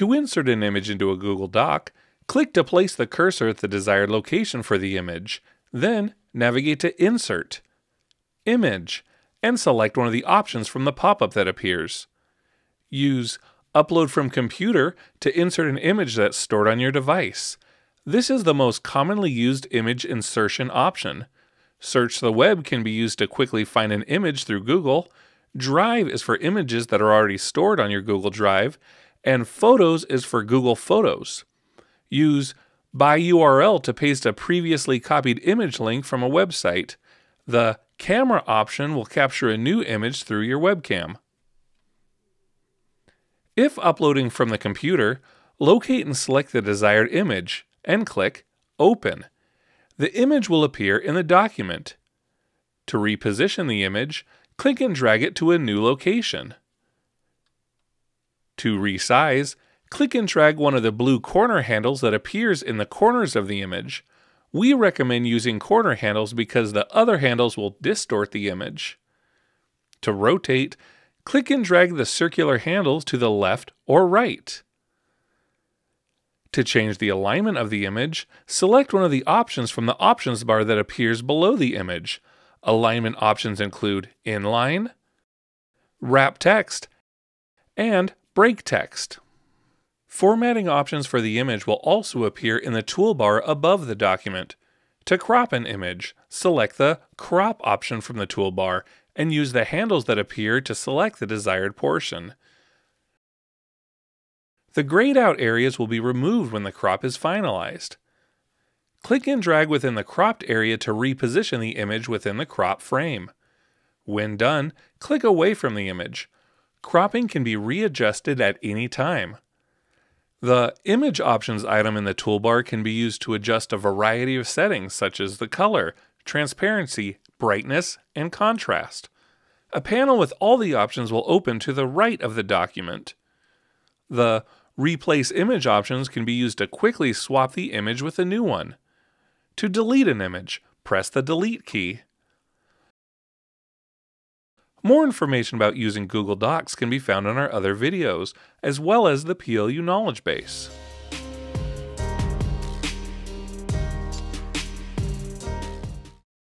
To insert an image into a Google Doc, click to place the cursor at the desired location for the image, then navigate to Insert, Image, and select one of the options from the pop-up that appears. Use Upload from Computer to insert an image that's stored on your device. This is the most commonly used image insertion option. Search the web can be used to quickly find an image through Google. Drive is for images that are already stored on your Google Drive, and Photos is for Google Photos. Use by URL to paste a previously copied image link from a website. The camera option will capture a new image through your webcam. If uploading from the computer, locate and select the desired image and click Open. The image will appear in the document. To reposition the image, click and drag it to a new location. To resize, click and drag one of the blue corner handles that appears in the corners of the image. We recommend using corner handles because the other handles will distort the image. To rotate, click and drag the circular handles to the left or right. To change the alignment of the image, select one of the options from the options bar that appears below the image. Alignment options include inline, wrap text, and break text. Formatting options for the image will also appear in the toolbar above the document. To crop an image, select the Crop option from the toolbar and use the handles that appear to select the desired portion. The grayed out areas will be removed when the crop is finalized. Click and drag within the cropped area to reposition the image within the crop frame. When done, click away from the image cropping can be readjusted at any time. The Image Options item in the toolbar can be used to adjust a variety of settings such as the color, transparency, brightness, and contrast. A panel with all the options will open to the right of the document. The Replace Image options can be used to quickly swap the image with a new one. To delete an image, press the Delete key. More information about using Google Docs can be found on our other videos, as well as the PLU Knowledge Base.